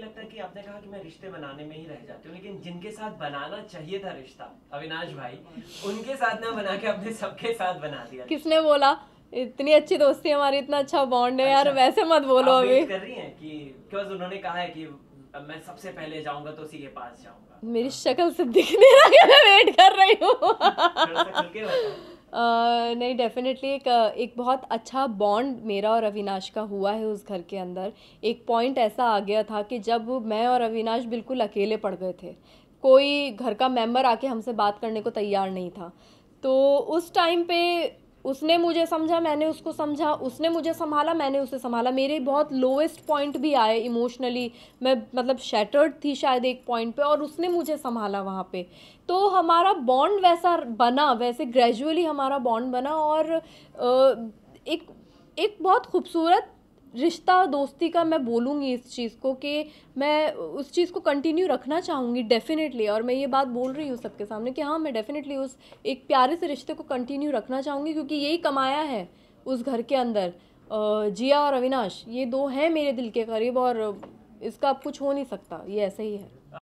लगता है कि आपने कहा कि मैं रिश्ते बनाने में ही रह जाती हूँ लेकिन जिनके साथ बनाना चाहिए था रिश्ता अविनाश भाई उनके साथ ना बना के आपने सबके साथ बना दिया किसने बोला इतनी अच्छी दोस्ती हमारी इतना अच्छा बॉन्ड है अच्छा, यार वैसे मत बोलो अभी कर रही है कि बिकॉज उन्होंने कहा है कि मैं सबसे पहले जाऊंगा तो उसी के पास जाऊंगा मेरी शक्ल से दिखने लगे मैं वेट कर रही हूँ नहीं डेफिनेटली एक एक बहुत अच्छा बॉन्ड मेरा और अविनाश का हुआ है उस घर के अंदर एक पॉइंट ऐसा आ गया था कि जब मैं और अविनाश बिल्कुल अकेले पड़ गए थे कोई घर का मेंबर आके हमसे बात करने को तैयार नहीं था तो उस टाइम पे उसने मुझे समझा मैंने उसको समझा उसने मुझे संभाला मैंने उसे संभाला मेरे बहुत लोएस्ट पॉइंट भी आए इमोशनली मैं मतलब शैटर्ड थी शायद एक पॉइंट पे और उसने मुझे संभाला वहाँ पे तो हमारा बॉन्ड वैसा बना वैसे ग्रेजुअली हमारा बॉन्ड बना और एक एक बहुत खूबसूरत रिश्ता दोस्ती का मैं बोलूँगी इस चीज़ को कि मैं उस चीज़ को कंटिन्यू रखना चाहूँगी डेफिनेटली और मैं ये बात बोल रही हूँ सबके सामने कि हाँ मैं डेफिनेटली उस एक प्यारे से रिश्ते को कंटिन्यू रखना चाहूँगी क्योंकि यही कमाया है उस घर के अंदर जिया और अविनाश ये दो हैं मेरे दिल के करीब और इसका अब कुछ हो नहीं सकता ये ऐसे ही है